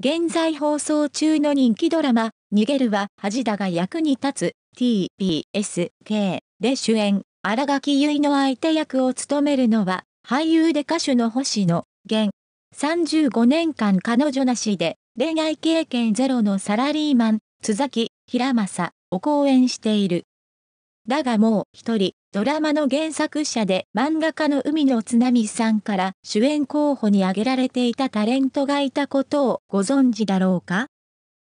現在放送中の人気ドラマ、逃げるは恥だが役に立つ TBSK で主演、荒垣結衣の相手役を務めるのは、俳優で歌手の星野源。35年間彼女なしで、恋愛経験ゼロのサラリーマン、津崎、平正を講演している。だがもう一人、ドラマの原作者で漫画家の海野津波さんから主演候補に挙げられていたタレントがいたことをご存知だろうか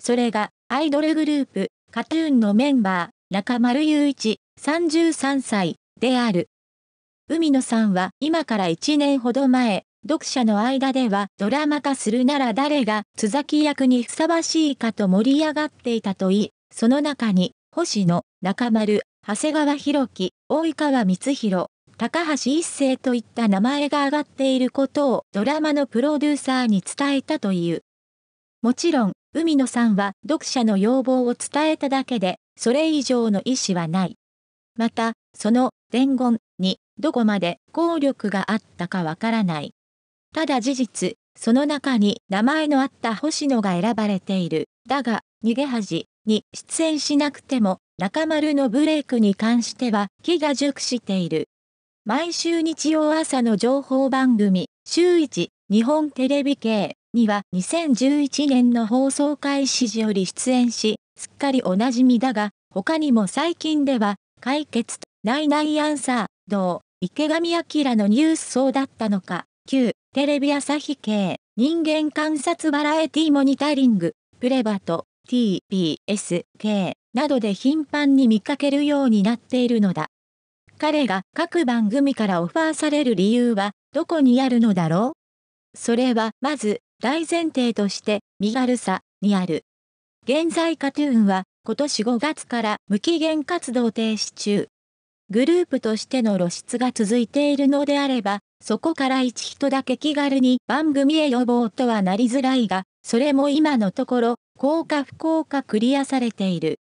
それが、アイドルグループ、カトゥーンのメンバー、中丸雄一、33歳、である。海野さんは今から1年ほど前、読者の間ではドラマ化するなら誰が津崎役にふさわしいかと盛り上がっていたといい、その中に星野、中丸、長谷川博樹、大井川光弘、高橋一生といった名前が挙がっていることをドラマのプロデューサーに伝えたという。もちろん、海野さんは読者の要望を伝えただけで、それ以上の意思はない。また、その伝言にどこまで効力があったかわからない。ただ事実、その中に名前のあった星野が選ばれている。だが、逃げ恥、に出演しなくても、中丸のブレイクに関しては気が熟している。毎週日曜朝の情報番組、週1、日本テレビ系には2011年の放送開始時より出演し、すっかりおなじみだが、他にも最近では、解決とナイナイアンサー、同、池上彰のニュースそうだったのか、旧テレビ朝日系、人間観察バラエティモニタリング、プレバト。TPSK などで頻繁に見かけるようになっているのだ。彼が各番組からオファーされる理由はどこにあるのだろうそれはまず大前提として身軽さにある。現在カトゥーンは今年5月から無期限活動停止中。グループとしての露出が続いているのであれば、そこから一人だけ気軽に番組へ呼ぼうとはなりづらいが、それも今のところ幸か不幸かクリアされている。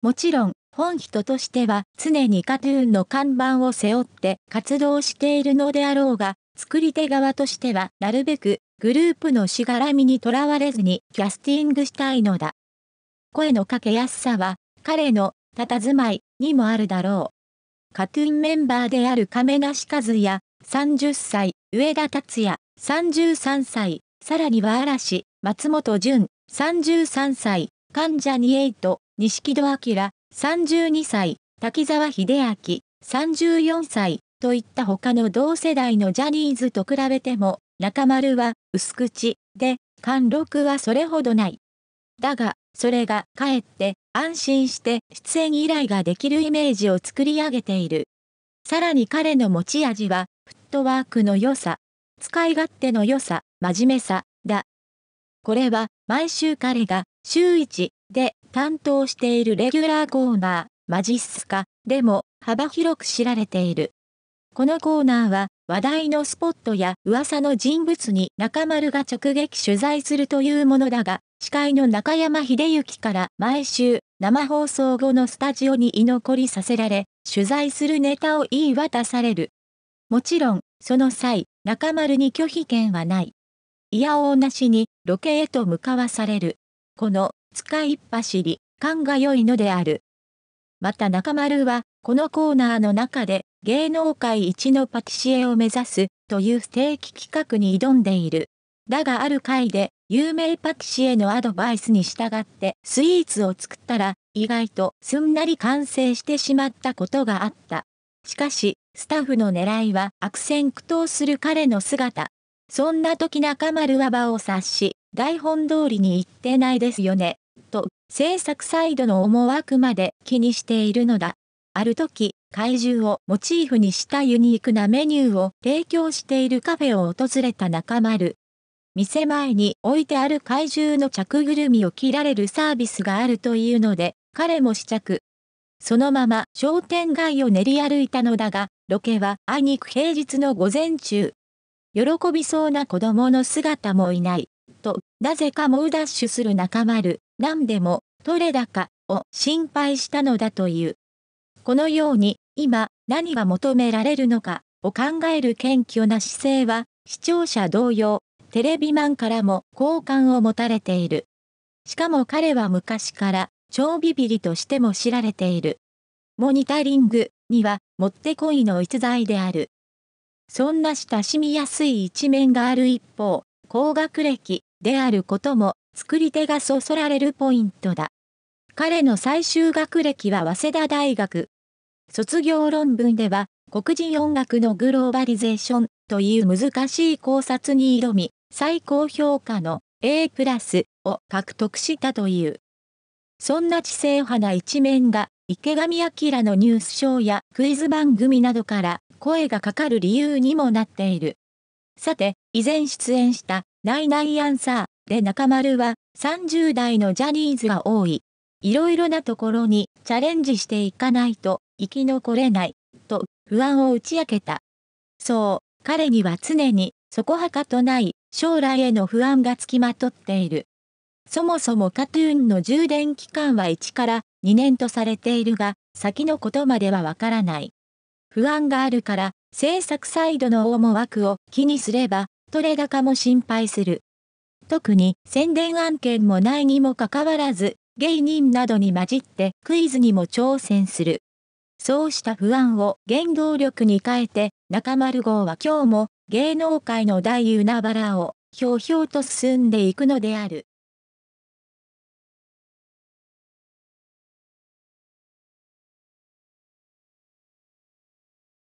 もちろん、本人としては常にカトゥーンの看板を背負って活動しているのであろうが、作り手側としてはなるべくグループのしがらみにとらわれずにキャスティングしたいのだ。声のかけやすさは彼の佇まいにもあるだろう。カトゥーンメンバーである亀梨和也、30歳、上田達也、33歳、さらには嵐、松本潤、33歳、関ジャニエイト、西木戸明、32歳、滝沢秀明、34歳、といった他の同世代のジャニーズと比べても、中丸は薄口で、貫禄はそれほどない。だが、それがかえって安心して出演依頼ができるイメージを作り上げている。さらに彼の持ち味は、フットワークの良さ、使い勝手の良さ、真面目さ、だ。これは毎週彼が週1で担当しているレギュラーコーナー、マジっすかでも幅広く知られている。このコーナーは話題のスポットや噂の人物に中丸が直撃取材するというものだが、司会の中山秀幸から毎週生放送後のスタジオに居残りさせられ、取材するネタを言い渡される。もちろん、その際、中丸に拒否権はない。いやおうなしにロケへと向かわされる。この使いっ走り、感が良いのである。また中丸は、このコーナーの中で芸能界一のパティシエを目指すという不定期企画に挑んでいる。だがある回で有名パティシエのアドバイスに従ってスイーツを作ったら意外とすんなり完成してしまったことがあった。しかし、スタッフの狙いは悪戦苦闘する彼の姿そんな時中丸は場を察し、台本通りに行ってないですよね、と、制作サイドの思惑まで気にしているのだ。ある時、怪獣をモチーフにしたユニークなメニューを提供しているカフェを訪れた中丸。店前に置いてある怪獣の着ぐるみを着られるサービスがあるというので、彼も試着。そのまま商店街を練り歩いたのだが、ロケはあいにく平日の午前中。喜びそうな子供の姿もいない。と、なぜか猛ダッシュする中丸、何でも、取れ高を心配したのだという。このように、今、何が求められるのかを考える謙虚な姿勢は、視聴者同様、テレビマンからも好感を持たれている。しかも彼は昔から超ビビリとしても知られている。モニタリングにはもってこいの逸材である。そんな親しみやすい一面がある一方、高学歴であることも作り手がそそられるポイントだ。彼の最終学歴は早稲田大学。卒業論文では、黒人音楽のグローバリゼーションという難しい考察に挑み、最高評価の A プラスを獲得したという。そんな知性派な一面が池上彰のニュースショーやクイズ番組などから声がかかる理由にもなっている。さて、以前出演したナイナイアンサーで中丸は30代のジャニーズが多い。いろいろなところにチャレンジしていかないと生き残れないと不安を打ち明けた。そう、彼には常にそこはかとない将来への不安がつきまとっている。そもそも k a t ーン n の充電期間は1から2年とされているが、先のことまではわからない。不安があるから、制作サイドの思惑を気にすれば、取れ高も心配する。特に宣伝案件もないにもかかわらず、芸人などに混じってクイズにも挑戦する。そうした不安を原動力に変えて、中丸号は今日も芸能界の大海原をひょうひょうと進んでいくのである。